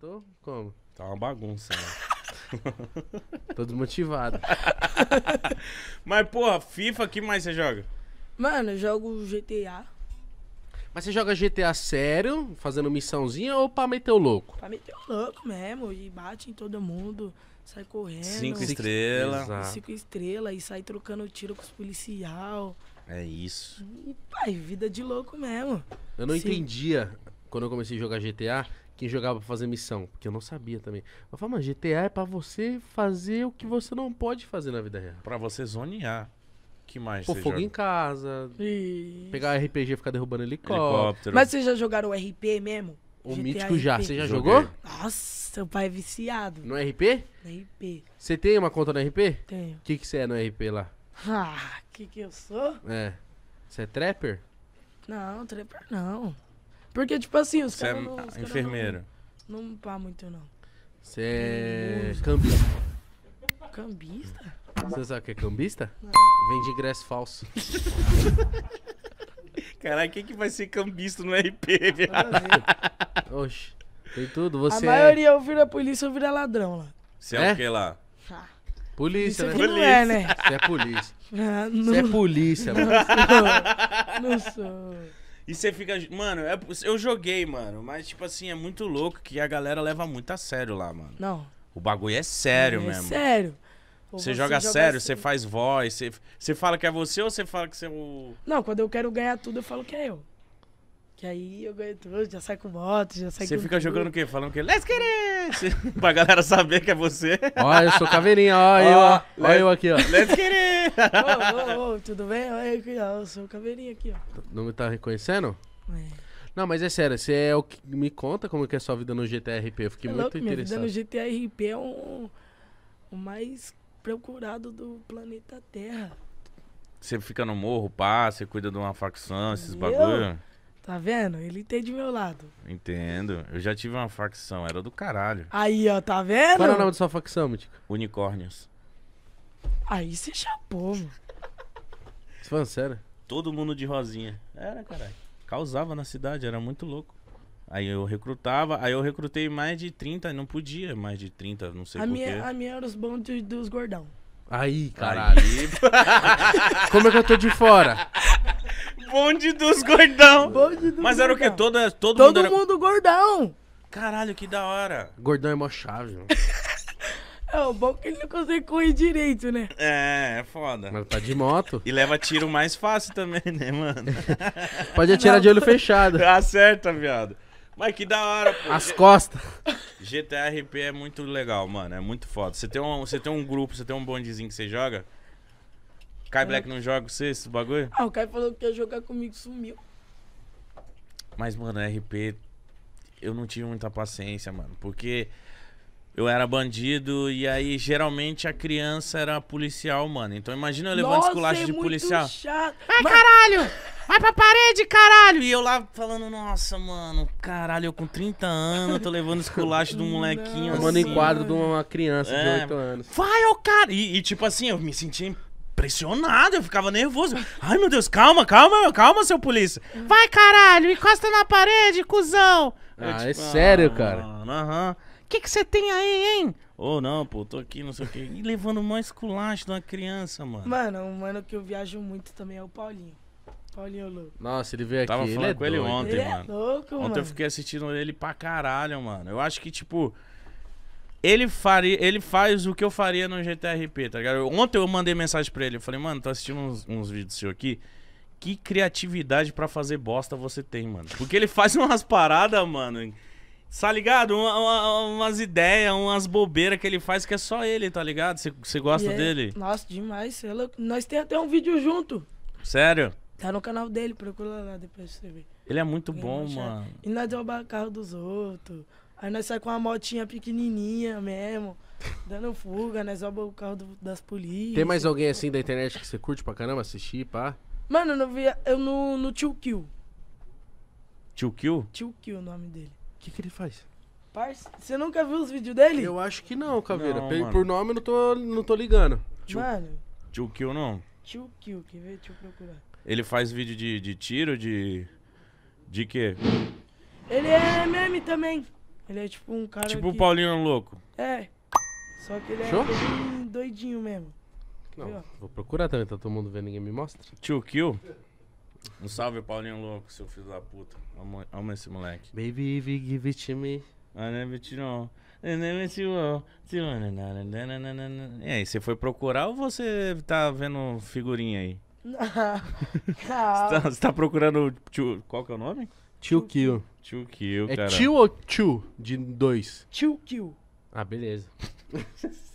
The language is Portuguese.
tô como? Tá uma bagunça, né? tô desmotivado. Mas, porra, FIFA, que mais você joga? Mano, eu jogo GTA. Mas você joga GTA sério, fazendo missãozinha ou pra meter o louco? Pra meter o louco mesmo, e bate em todo mundo, sai correndo. Cinco estrelas. Estrela. Cinco estrelas, e sai trocando tiro com os policial. É isso. E, pai, vida de louco mesmo. Eu não Sim. entendia quando eu comecei a jogar GTA, que jogava pra fazer missão, porque eu não sabia também. Eu falava, mas GTA é pra você fazer o que você não pode fazer na vida real. Pra você zonear. Que mais? Pô, você fogo joga? em casa. Isso. Pegar RPG e ficar derrubando helicóptero. helicóptero. Mas vocês já jogaram o RP mesmo? O GTA mítico já. Você já Joguei. jogou? Nossa, seu pai é viciado. No RP? No RP. Você tem uma conta no RP? Tenho. O que, que você é no RP lá? Ah, o que, que eu sou? É. Você é trapper? Não, trapper não. Porque, tipo assim, os caras. Você é enfermeiro. Não, não pá muito, não. Você é. cambista. Cambista? Você sabe o que é cambista? Não. Vende ingresso falso. Caralho, quem que vai ser cambista no RP, velho Oxe, tem tudo. Você a é maioria ou vira polícia ou vira ladrão lá. Você é, é o que lá? Polícia, né? Polícia. Não é, né? Você é polícia. Ah, não... Você é polícia, mano. Não sou. Não sou. E você fica. Mano, é, eu joguei, mano. Mas, tipo assim, é muito louco que a galera leva muito a sério lá, mano. Não. O bagulho é sério é mesmo. É sério. Você, você joga, joga sério, assim. você faz voz, você, você fala que é você ou você fala que você é o. Não, quando eu quero ganhar tudo, eu falo que é eu. Que aí eu ganho tudo, já sai com moto, já sai Você fica tudo. jogando o quê? Falando o quê? Let's get it! pra galera saber que é você. Ó, eu sou caveirinha, ó, ó, eu, ó, ó eu aqui, ó. Let's get it! Ô, tudo bem? Olha aqui, ó, eu sou caveirinha aqui, ó. Não me tá reconhecendo? É. Não, mas é sério, você é o que me conta como que é a sua vida no GTRP. Eu fiquei é muito interessado. Minha vida no GTRP é um, o mais procurado do planeta Terra. Você fica no morro, pá, você cuida de uma facção, esses bagulho? Tá vendo? Ele tem de meu lado. Entendo. Eu já tive uma facção, era do caralho. Aí, ó, tá vendo? Qual é o nome da sua facção, Mítico? Unicórnios. Aí você chapou, mano. Você sério? Todo mundo de rosinha. Era, caralho. Causava na cidade, era muito louco. Aí eu recrutava, aí eu recrutei mais de 30, não podia mais de 30, não sei a porquê. Minha, a minha era os bons dos, dos gordão. Aí, caralho. Aí. Como é que eu tô de fora? Bonde dos gordão. Bonde Mas era o que Todo, todo, todo mundo, era... mundo gordão. Caralho, que da hora. Gordão é mó chave. É, o bom que ele não consegue correr direito, né? É, é foda. Mas tá de moto. E leva tiro mais fácil também, né, mano? Pode atirar Não. de olho fechado. Acerta, viado. Mas que da hora, pô. As costas. GTRP é muito legal, mano. É muito foda. Você tem um, você tem um grupo, você tem um bondezinho que você joga. Kai é. Black não joga com você esse bagulho? Ah, o Kai falou que ia jogar comigo, sumiu. Mas, mano, RP, eu não tive muita paciência, mano. Porque eu era bandido e aí geralmente a criança era policial, mano. Então imagina eu levando esculacho é de policial. Chato. Vai, Mas... caralho! Vai pra parede, caralho! E eu lá falando, nossa, mano, caralho, eu com 30 anos, tô levando esculacho de um molequinho Tomando assim. Tomando enquadro de uma criança é, de 8 anos. Vai, ô cara! E, e, tipo assim, eu me senti pressionado eu ficava nervoso. Ai, meu Deus, calma, calma, calma, seu polícia. Vai, caralho, encosta na parede, cuzão. Eu, ah, tipo, é sério, ah, cara. Aham. O que você tem aí, hein? Ou oh, não, pô, tô aqui, não sei o quê. E levando mais culacho de uma criança, mano. Mano, um mano que eu viajo muito também é o Paulinho. Paulinho louco. Nossa, ele veio aqui. Tava ele falando é com doido. ele ontem, ele é mano. É louco, ontem mano. eu fiquei assistindo ele pra caralho, mano. Eu acho que, tipo, ele, faria, ele faz o que eu faria no GTRP, tá ligado? Ontem eu mandei mensagem pra ele, eu falei, mano, tô assistindo uns, uns vídeos seu aqui. Que criatividade para fazer bosta você tem, mano. Porque ele faz umas paradas, mano. Tá ligado? Uma, uma, umas ideias, umas bobeiras que ele faz que é só ele, tá ligado? Você gosta é, dele? Nossa, demais. Ela, é nós temos até um vídeo junto. Sério? Tá no canal dele, procura lá depois pra você ver. Ele é muito bom, mano. E nós derrubar é o carro dos outros. Aí nós saímos com uma motinha pequenininha mesmo, dando fuga, nós roubamos o carro do, das polícias. Tem mais alguém assim da internet que você curte pra caramba assistir, pá? Mano, eu não via. Eu no, no Tio Kill. Tio Kill? Tio Kill o nome dele. O que, que ele faz? Parça, Você nunca viu os vídeos dele? Eu acho que não, Caveira. Não, Por nome eu não tô, não tô ligando. Tio... Mano. Tio Kill não. Tio Kill, quer ver? Deixa eu procurar. Ele faz vídeo de, de tiro, de. De quê? Ele é meme também. Ele é tipo um cara. Tipo o Paulinho Louco. É. Só que ele Show? é doidinho mesmo. Não, vou procurar também, tá todo mundo vendo, ninguém me mostra. Tio Kill. Um salve, Paulinho Louco, seu filho da puta. Amo, amo esse moleque. Baby, give it to me. I never to know. E aí, você foi procurar ou você tá vendo figurinha aí? Não. Ah, você tá, você tá procurando. Qual que é o nome? Tio Kill. Tio Kill, É tio ou tio de dois? Tio Kill. Ah, beleza.